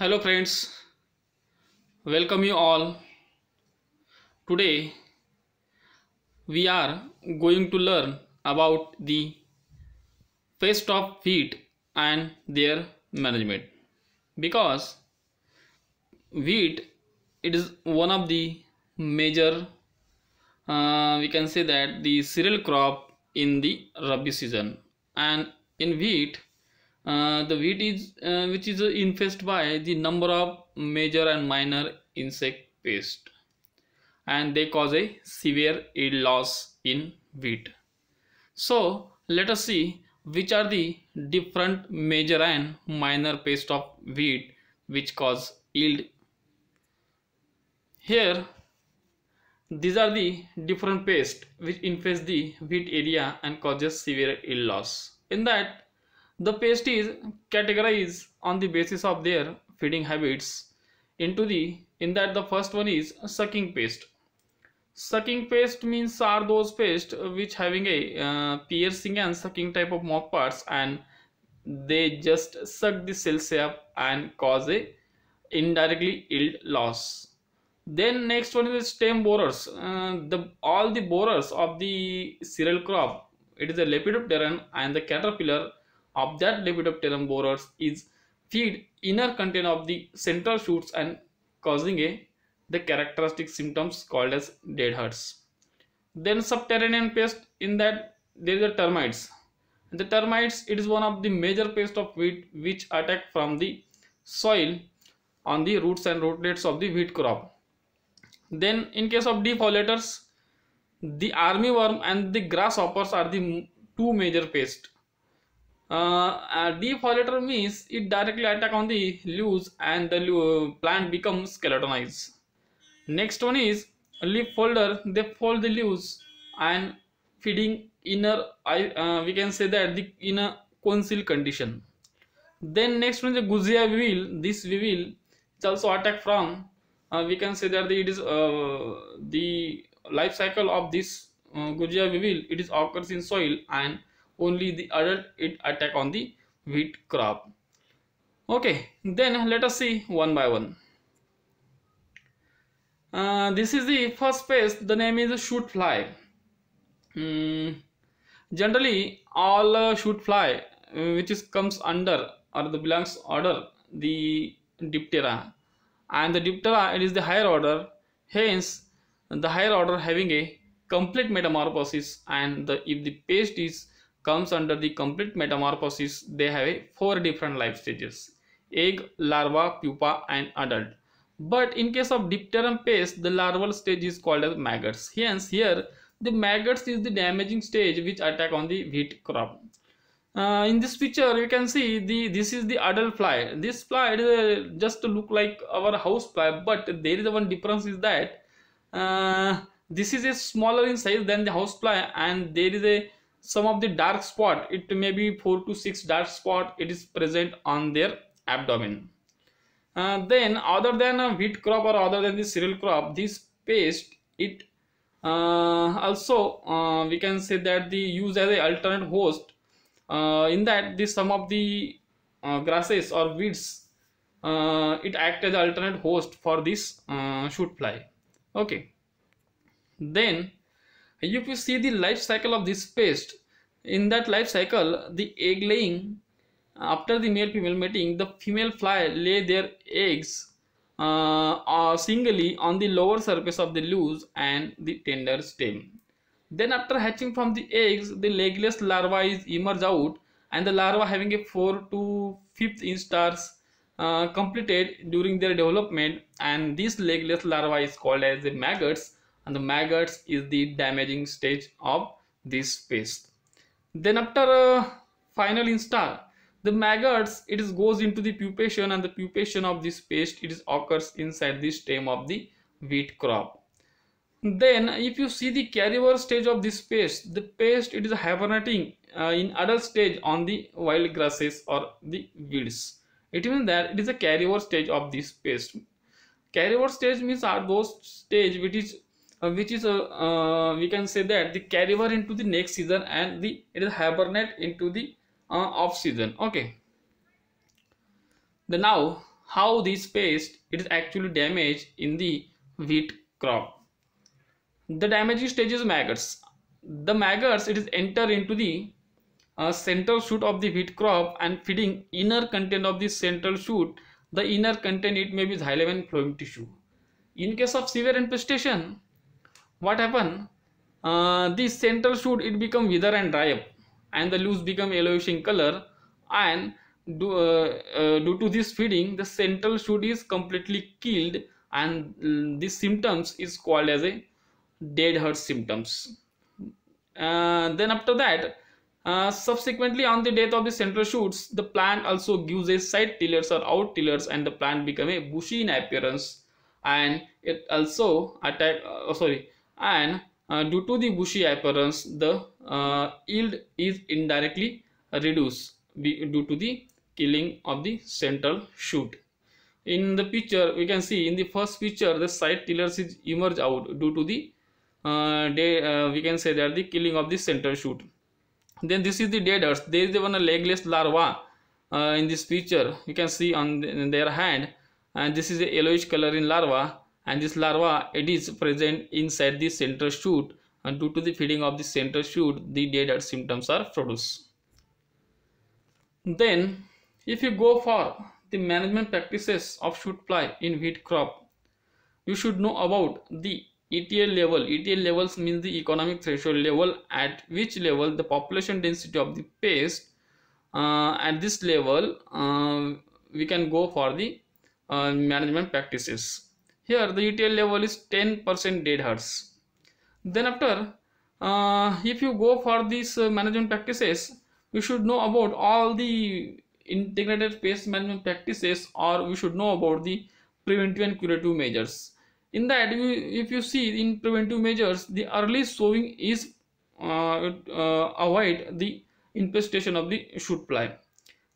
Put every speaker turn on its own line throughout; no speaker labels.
hello friends welcome you all today we are going to learn about the pest of wheat and their management because wheat it is one of the major uh, we can say that the cereal crop in the rabi season and in wheat uh, the wheat is uh, which is uh, infested by the number of major and minor insect pests and they cause a severe yield loss in wheat. So let us see which are the different major and minor pest of wheat which cause yield. Here these are the different pests which infest the wheat area and causes severe yield loss. In that the paste is categorized on the basis of their feeding habits into the in that the first one is sucking paste. Sucking paste means are those paste which having a uh, piercing and sucking type of mouth parts and they just suck the cells up and cause a indirectly yield loss. Then next one is stem borers. Uh, the all the borers of the cereal crop, it is a lepidopteran and the caterpillar of that lepidopteran borers is feed inner content of the central shoots and causing a the characteristic symptoms called as dead hearts. Then subterranean pest in that there is a termites. The termites it is one of the major pest of wheat which attack from the soil on the roots and rootlets of the wheat crop. Then in case of defoliators the armyworm and the grasshoppers are the two major pests uh, defoliator means it directly attack on the leaves and the plant becomes skeletonized next one is leaf folder they fold the leaves and feeding inner uh, we can say that the inner council condition then next one is the guzia weevil this weevil is also attack from uh, we can say that the, it is uh, the life cycle of this uh, guzia weevil it is occurs in soil and only the adult it attack on the wheat crop okay then let us see one by one uh, this is the first pest the name is shoot fly hmm. generally all uh, shoot fly uh, which is comes under or the belongs order the diptera and the diptera it is the higher order hence the higher order having a complete metamorphosis and the, if the pest is comes under the complete metamorphosis, they have four different life stages egg, larva, pupa, and adult. But in case of dipteran pest, the larval stage is called as maggots. Hence, here the maggots is the damaging stage which attack on the wheat crop. Uh, in this picture, you can see the this is the adult fly. This fly uh, just look like our house fly, but there is one difference is that uh, this is a smaller in size than the house fly, and there is a some of the dark spot it may be 4 to 6 dark spot it is present on their abdomen uh, then other than a wheat crop or other than the cereal crop this paste it uh, also uh, we can say that the use as a alternate host uh, in that the some of the uh, grasses or weeds uh, it act as alternate host for this shoot fly okay then if you see the life cycle of this pest in that life cycle the egg laying after the male female mating the female fly lay their eggs uh, uh, singly on the lower surface of the leaves and the tender stem then after hatching from the eggs the legless larvae emerge out and the larva having a 4 to 5th instars uh, completed during their development and this legless larva is called as the maggots and the maggots is the damaging stage of this pest. Then after a uh, final install, the maggots it is goes into the pupation and the pupation of this paste it is occurs inside the stem of the wheat crop. Then if you see the carryover stage of this paste, the paste it is hibernating uh, in adult stage on the wild grasses or the weeds. It means that it is a carryover stage of this paste. Carryover stage means are those stage which is uh, which is uh, uh, we can say that the carryover into the next season and the it is hibernate into the uh, off season okay the now how this pest it is actually damaged in the wheat crop the damaging stage is maggots the maggots it is enter into the uh, central shoot of the wheat crop and feeding inner content of the central shoot the inner content it may be xylem and phloem tissue in case of severe infestation what happen uh, this central shoot it become wither and dry up and the leaves become yellowish in color and do, uh, uh, due to this feeding the central shoot is completely killed and um, mm, this symptoms is called as a dead heart symptoms uh, then after that uh, subsequently on the death of the central shoots the plant also gives a side tillers or out tillers and the plant become a bushy in appearance and it also attack uh, sorry and uh, due to the bushy appearance the uh, yield is indirectly reduced due to the killing of the central shoot in the picture we can see in the first picture the side tillers is emerge out due to the uh, day uh, we can say that the killing of the central shoot then this is the dead earth there is even a legless larva uh, in this picture you can see on the, their hand and this is a yellowish color in larva and this larva it is present inside the central shoot and due to the feeding of the central shoot the dead adult symptoms are produced. Then if you go for the management practices of shoot fly in wheat crop you should know about the ETL level. ETL levels means the economic threshold level at which level the population density of the pest uh, at this level uh, we can go for the uh, management practices here the ETL level is 10% dead hertz then after uh, if you go for these uh, management practices we should know about all the integrated pest management practices or we should know about the preventive and curative measures in that if you see in preventive measures the early sowing is uh, uh, avoid the infestation of the shoot fly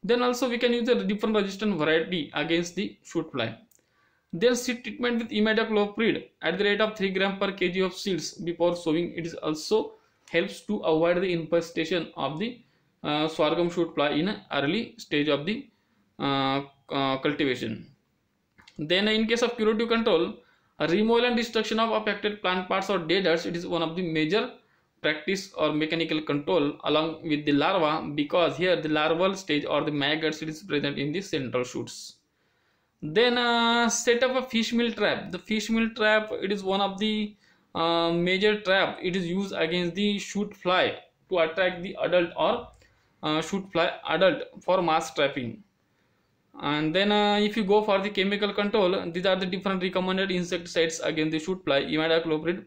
then also we can use the different resistant variety against the shoot fly They'll seed treatment with imidacloprid at the rate of 3 gram per kg of seeds before sowing. It is also helps to avoid the infestation of the uh, sorghum shoot fly in early stage of the uh, uh, cultivation. Then in case of curative control, removal and destruction of affected plant parts or deaders. it is one of the major practice or mechanical control along with the larva because here the larval stage or the maggots it is present in the central shoots then uh, set up a fish meal trap the fish meal trap it is one of the uh, major trap it is used against the shoot fly to attract the adult or uh, shoot fly adult for mass trapping and then uh, if you go for the chemical control these are the different recommended insecticides against the shoot fly imidacloprid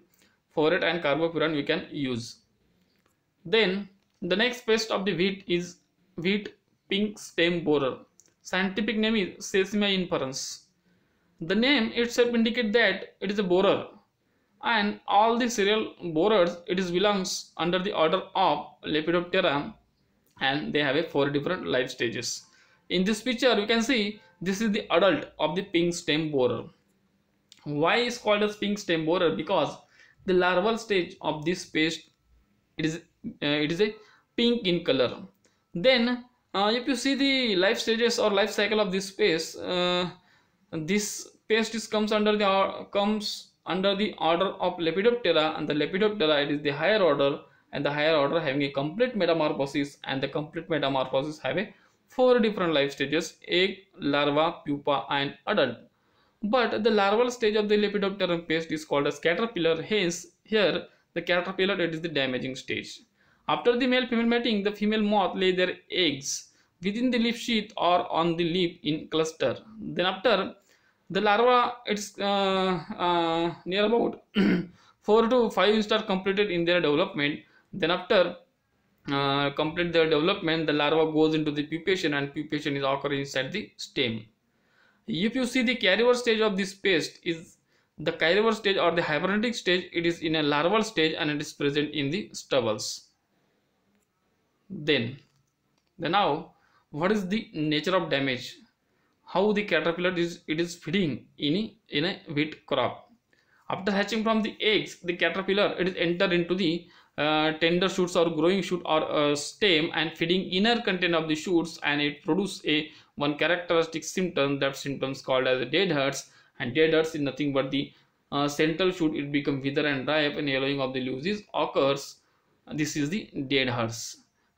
forate and carbofuran we can use then the next pest of the wheat is wheat pink stem borer Scientific name is Sesame inference. The name itself indicates that it is a borer and all the serial borers it is belongs under the order of Lepidoptera and they have a four different life stages. In this picture you can see this is the adult of the pink stem borer. Why is called as pink stem borer? Because the larval stage of this pest it is uh, it is a pink in color. Then uh, if you see the life stages or life cycle of this paste, uh, this paste comes under the comes under the order of Lepidoptera and the Lepidoptera it is the higher order and the higher order having a complete metamorphosis and the complete metamorphosis have a four different life stages egg, larva, pupa and adult. But the larval stage of the Lepidopteran paste is called as caterpillar hence here the caterpillar it is the damaging stage. After the male-female mating, the female moth lay their eggs within the leaf sheath or on the leaf in cluster. Then after the larva, it's uh, uh, near about 4 to 5 star completed in their development. Then after uh, complete their development, the larva goes into the pupation and pupation is occurring inside the stem. If you see the carrier stage of this pest is the carrier stage or the hibernating stage, it is in a larval stage and it is present in the stubbles then then now what is the nature of damage how the caterpillar is it is feeding in a in a wheat crop after hatching from the eggs the caterpillar it is entered into the uh, tender shoots or growing shoot or uh, stem and feeding inner content of the shoots and it produce a one characteristic symptom that symptoms called as dead hearts and dead hearts is nothing but the uh, central shoot it become wither and up and yellowing of the leaves occurs this is the dead hearts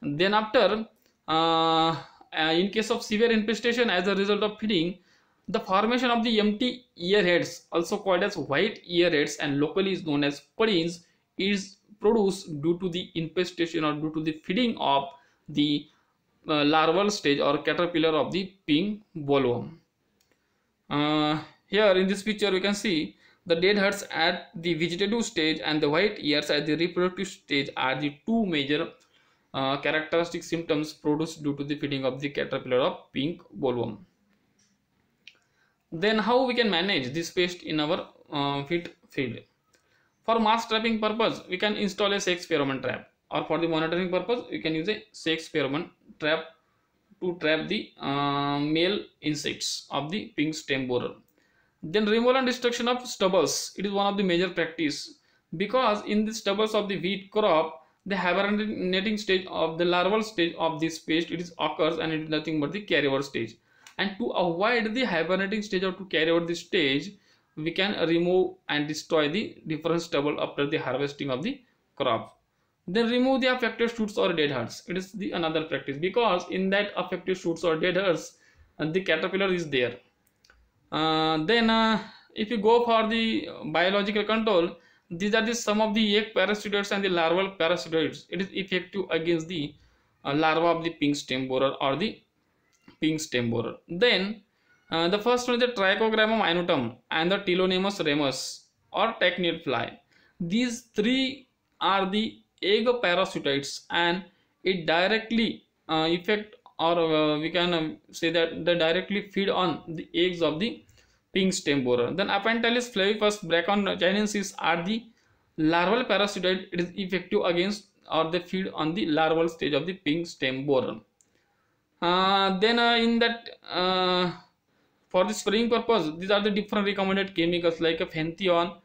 then after uh, uh, in case of severe infestation as a result of feeding the formation of the empty ear heads, also called as white ear heads, and locally is known as puddings is produced due to the infestation or due to the feeding of the uh, larval stage or caterpillar of the pink bollworm. Uh, here in this picture we can see the dead heads at the vegetative stage and the white ears at the reproductive stage are the two major uh, characteristic symptoms produced due to the feeding of the caterpillar of pink bollworm. Then how we can manage this pest in our uh, feed field. For mass trapping purpose, we can install a sex pheromone trap or for the monitoring purpose, we can use a sex pheromone trap to trap the uh, male insects of the pink stem borer. Then removal and destruction of stubbles. It is one of the major practice because in the stubbles of the wheat crop, the hibernating stage of the larval stage of this pest it is occurs and it is nothing but the carryover stage and to avoid the hibernating stage or to carry out the stage we can remove and destroy the different stubble after the harvesting of the crop then remove the affected shoots or dead hearts. it is the another practice because in that affected shoots or dead hearts, the caterpillar is there uh, then uh, if you go for the biological control these are the some of the egg parasitoids and the larval parasitoids. It is effective against the uh, larva of the pink stem borer or the pink stem borer. Then uh, the first one is the Trichogramma minutum and the Telonemus remus or Technet fly. These three are the egg parasitoids and it directly uh, or uh, we can um, say that they directly feed on the eggs of the Pink's temporal. Then Apentalis flavipus Brachonechinensis are the larval parasitoid. It is effective against or they feed on the larval stage of the Pink's temporal. Uh, then uh, in that uh, for the spraying purpose these are the different recommended chemicals like a phentheon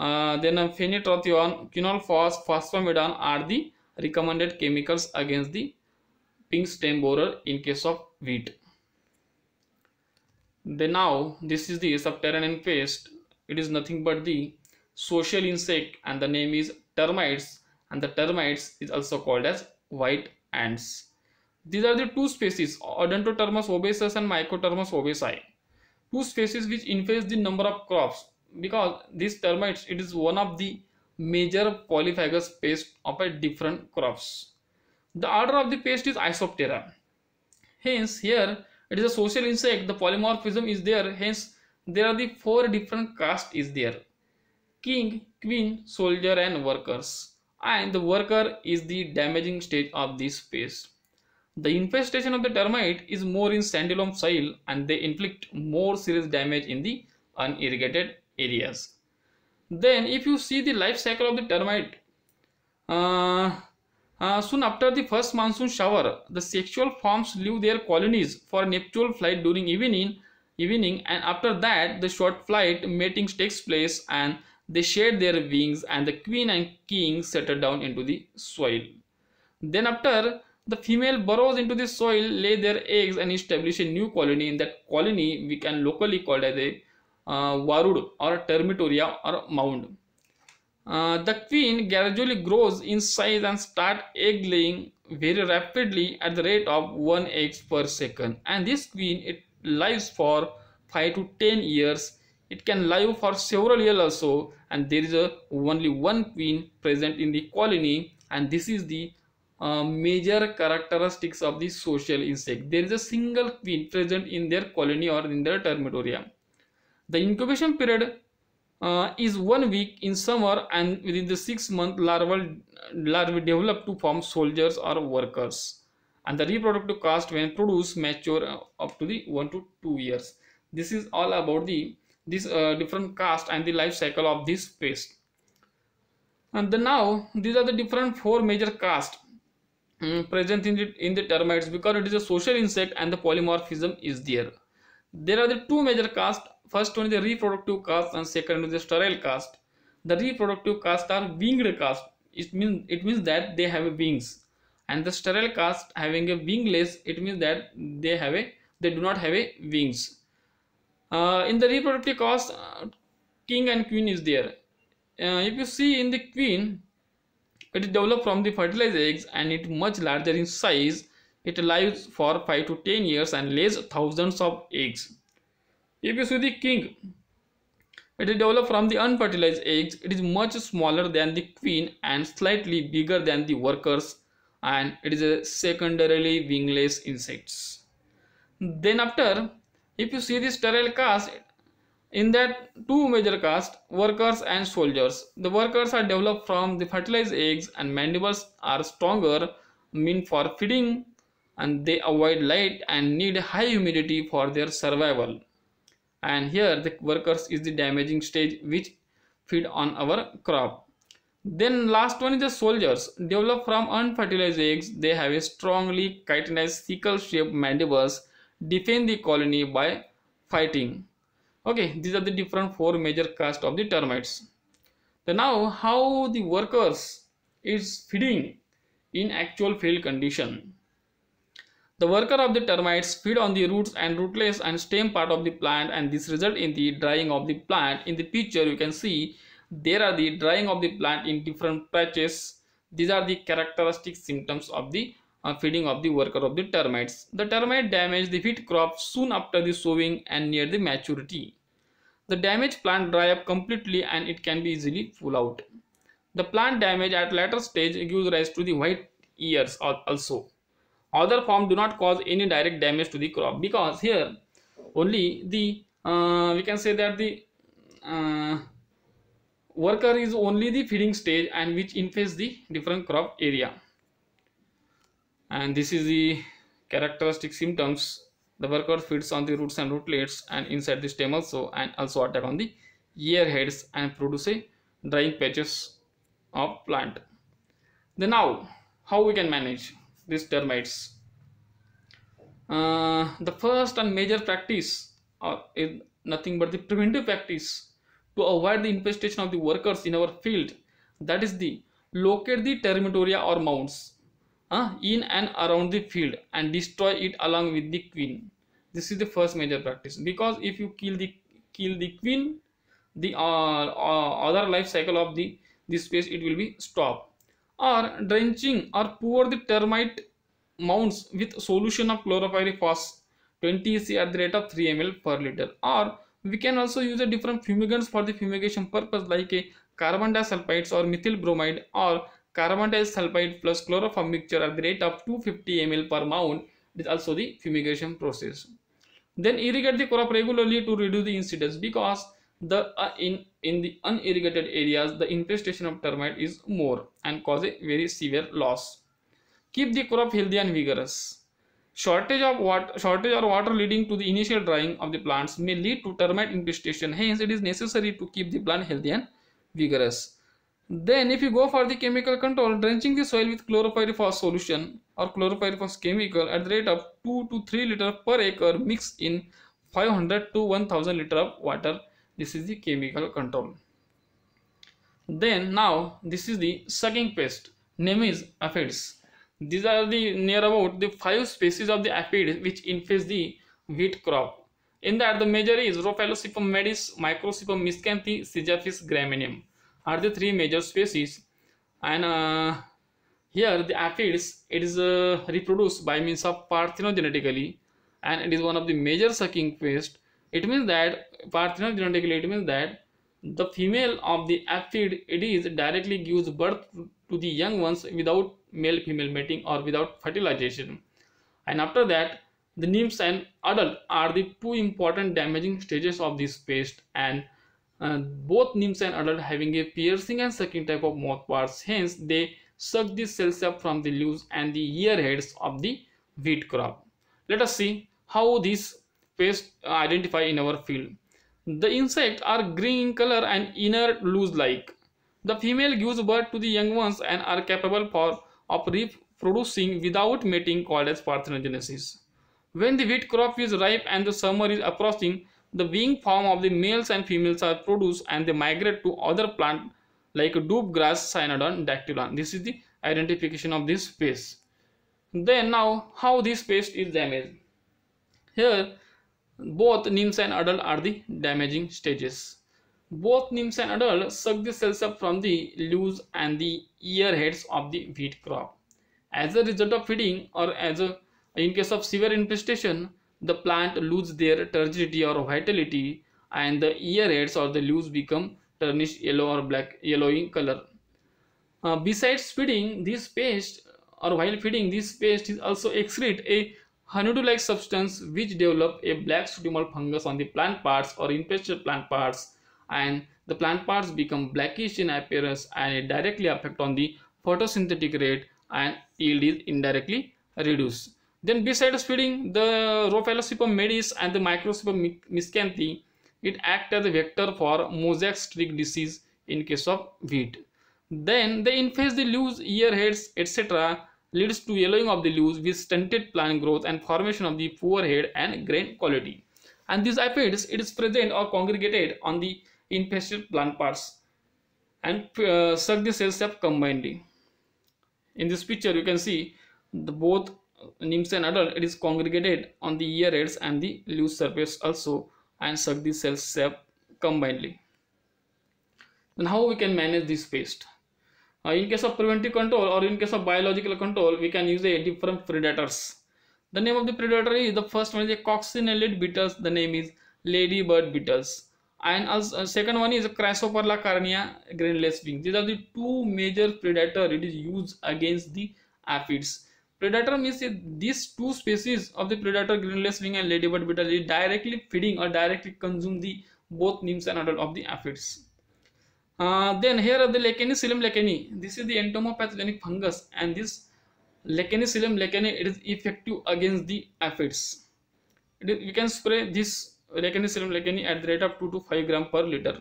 uh, then a uh, phenetrothion quinolphos phosphomidon are the recommended chemicals against the pink stem borer in case of wheat then now this is the subterranean pest. It is nothing but the social insect and the name is termites and the termites is also called as white ants. These are the two species Odontotermus obesus and Mycotermus obesi. Two species which infest the number of crops because these termites it is one of the major polyphagous pest of a different crops. The order of the pest is Isoptera. Hence here it is a social insect. The polymorphism is there. Hence, there are the four different caste is there. King, queen, soldier and workers. And the worker is the damaging stage of this phase. The infestation of the termite is more in sandy loam soil and they inflict more serious damage in the unirrigated areas. Then if you see the life cycle of the termite, uh, uh, soon after the first monsoon shower, the sexual forms leave their colonies for nuptial flight during evening, evening, and after that, the short flight mating takes place and they shed their wings, and the queen and king settle down into the soil. Then, after the female burrows into the soil, lay their eggs, and establish a new colony. In that colony, we can locally call it a uh, varud or termitoria or mound. Uh, the queen gradually grows in size and start egg laying very rapidly at the rate of 1 egg per second and this queen it lives for 5 to 10 years it can live for several years also and there is a, only one queen present in the colony and this is the uh, major characteristics of the social insect there is a single queen present in their colony or in their termitoria the incubation period uh, is one week in summer and within the six month larval larvae develop to form soldiers or workers and the reproductive cast when produced mature uh, up to the one to two years this is all about the this uh, different cast and the life cycle of this pest and then now these are the different four major cast um, mm, present in the in the termites because it is a social insect and the polymorphism is there there are the two major cast. First one is the reproductive caste and second is the sterile caste. The reproductive caste are winged caste. It means it means that they have wings, and the sterile caste having a wingless. It means that they have a they do not have a wings. Uh, in the reproductive caste, uh, king and queen is there. Uh, if you see in the queen, it is developed from the fertilized eggs and it much larger in size. It lives for 5 to 10 years and lays thousands of eggs. If you see the king, it is developed from the unfertilized eggs. It is much smaller than the queen and slightly bigger than the workers and it is a secondarily wingless insects. Then after, if you see the sterile caste, in that two major castes, workers and soldiers. The workers are developed from the fertilized eggs and mandibles are stronger, mean for feeding and they avoid light and need high humidity for their survival and here the workers is the damaging stage which feed on our crop then last one is the soldiers develop from unfertilized eggs they have a strongly chitinized sickle shaped mandibles defend the colony by fighting okay these are the different four major cast of the termites so now how the workers is feeding in actual field condition the worker of the termites feed on the roots and rootless and stem part of the plant and this result in the drying of the plant. In the picture you can see there are the drying of the plant in different patches. These are the characteristic symptoms of the uh, feeding of the worker of the termites. The termite damage the wheat crop soon after the sowing and near the maturity. The damaged plant dry up completely and it can be easily pull out. The plant damage at later stage gives rise to the white ears also other form do not cause any direct damage to the crop because here only the uh, we can say that the uh, worker is only the feeding stage and which infest the different crop area and this is the characteristic symptoms the worker feeds on the roots and rootlets and inside the stem also and also attack on the ear heads and produce a drying patches of plant then now how we can manage these termites uh, the first and major practice uh, is nothing but the preventive practice to avoid the infestation of the workers in our field. That is the locate the termitoria or mounds uh, in and around the field and destroy it along with the queen. This is the first major practice because if you kill the kill the queen, the uh, uh other life cycle of the this space it will be stopped. Or drenching or pour the termite mounts with solution of chlorpyrifos 20 C at the rate of 3 ml per liter or we can also use a different fumigants for the fumigation purpose like a carbon disulfides or methyl bromide or carbon disulfide plus chloroform mixture at the rate of 250 ml per mound is also the fumigation process. Then irrigate the crop regularly to reduce the incidence because the uh, in in the unirrigated areas the infestation of termite is more and cause a very severe loss keep the crop healthy and vigorous. Shortage of water, shortage or water leading to the initial drying of the plants may lead to termite infestation. Hence, it is necessary to keep the plant healthy and vigorous. Then, if you go for the chemical control, drenching the soil with chlorpyrifos solution or chlorpyrifos chemical at the rate of 2 to 3 liter per acre mixed in 500 to 1000 liter of water. This is the chemical control. Then, now this is the sucking pest, name is aphids. These are the near about the five species of the aphid which infest the wheat crop. In that the major is Rofalocipum medis, Microcipum miscanthi, Sisyphus gramineum are the three major species and uh, here the aphids it is uh, reproduced by means of parthenogenetically and it is one of the major sucking pest. It means that parthenogenetically it means that the female of the aphid it is directly gives birth to the young ones without male female mating or without fertilization. And after that, the nymphs and adult are the two important damaging stages of this pest and uh, both nymphs and adult having a piercing and sucking type of mouth parts hence they suck the cells up from the leaves and the ear heads of the wheat crop. Let us see how this pest identify in our field. The insects are green in color and inert loose like the female gives birth to the young ones and are capable for, of reproducing without mating called as parthenogenesis. When the wheat crop is ripe and the summer is approaching, the wing form of the males and females are produced and they migrate to other plant like dupe grass, cynodon, dactylon. This is the identification of this pest. Then now how this pest is damaged. Here both nymphs and adult are the damaging stages. Both nymphs and adults suck the cells up from the leaves and the ear heads of the wheat crop. As a result of feeding or as a, in case of severe infestation, the plant loses their turgidity or vitality and the ear heads or the leaves become turnish yellow or black yellowing color. Uh, besides feeding, this paste or while feeding, this paste is also excrete a honeydew-like substance which develop a black sutimal fungus on the plant parts or infested plant parts and the plant parts become blackish in appearance and it directly affect on the photosynthetic rate and yield is indirectly reduced. Then besides feeding the Rhophalocipum medis and the Microcipum miscanthi, it act as a vector for mosaic streak disease in case of wheat. Then the infest the loose ear heads, etc. leads to yellowing of the leaves with stunted plant growth and formation of the poor head and grain quality. And these aphids, it is present or congregated on the infested plant parts and uh, suck the cells up combinedly. In this picture, you can see the both nymphs and adult it is congregated on the ear heads and the loose surface also and suck the cells up combinedly. Then how we can manage this pest? Uh, in case of preventive control or in case of biological control, we can use a different predators. The name of the predator is the first one is a coccinellid beetles. The name is ladybird beetles and as uh, second one is Chrysophylla carnea grainless wing. These are the two major predator it is used against the aphids. Predator means these two species of the predator grainless wing and ladybird beetle directly feeding or directly consume the both nymphs and adult of the aphids. Uh, then here are the Lecanicillum lecani. This is the entomopathogenic fungus and this Lecanicillum lecani it is effective against the aphids. we can spray this reckon serum lectin at the rate of 2 to 5 gram per liter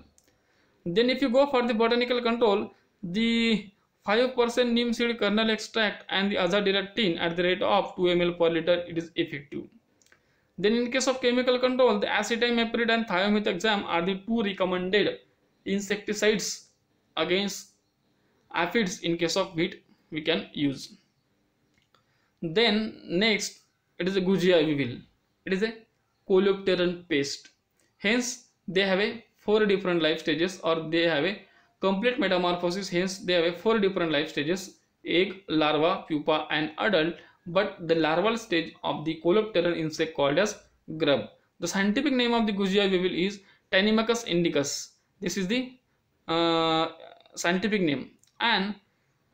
then if you go for the botanical control the 5% neem seed kernel extract and the azadirachtin at the rate of 2 ml per liter it is effective then in case of chemical control the acetamiprid and thiomethexam are the two recommended insecticides against aphids in case of wheat we can use then next it is a gujia we will it is a coleopteran pest. Hence, they have a four different life stages or they have a complete metamorphosis. Hence, they have a four different life stages, egg, larva, pupa and adult. But the larval stage of the coleopteran insect called as grub. The scientific name of the Guzia weevil is Tanimacus indicus. This is the uh, scientific name and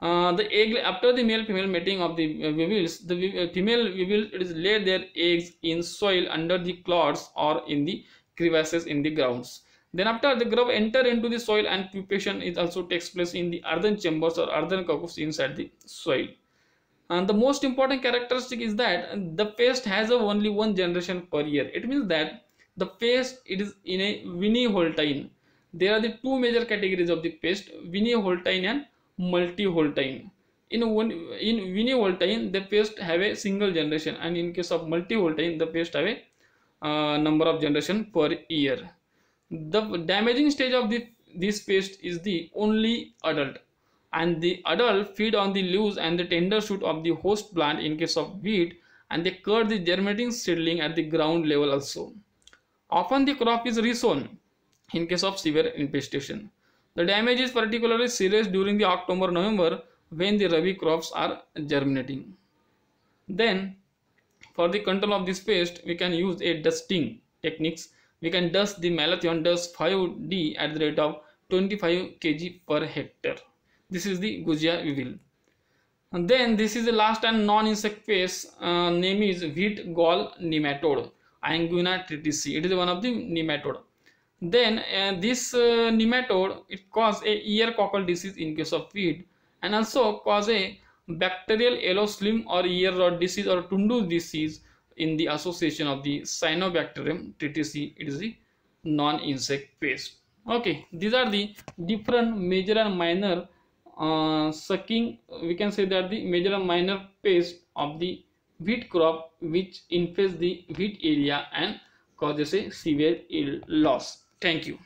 uh, the egg after the male female mating of the uh, weevils the uh, female weevil it is lay their eggs in soil under the clods or in the crevices in the grounds then after the grub enter into the soil and pupation is also takes place in the earthen chambers or earthen cocos inside the soil and the most important characteristic is that the pest has a only one generation per year it means that the pest it is in a winnie holstein there are the two major categories of the pest winnie holstein and Multi time. in one in time, the paste have a single generation and in case of multi time, the paste have a uh, number of generation per year the damaging stage of the this paste is the only adult and the adult feed on the leaves and the tender shoot of the host plant in case of wheat and they cut the germinating seedling at the ground level also often the crop is resown in case of severe infestation the damage is particularly serious during the October-November when the Rabi crops are germinating. Then for the control of this pest we can use a dusting techniques. We can dust the malathion dust 5D at the rate of 25 kg per hectare. This is the Gujia weevil. And then this is the last and non-insect pest uh, name is wheat gall nematode Angina tritici. It is one of the nematode then uh, this uh, nematode it cause a ear cockle disease in case of wheat and also cause a bacterial yellow slim or ear rot disease or tundu disease in the association of the cyanobacterium ttc it is the non-insect pest okay these are the different major and minor uh, sucking we can say that the major and minor pest of the wheat crop which infest the wheat area and causes a severe yield loss Thank you.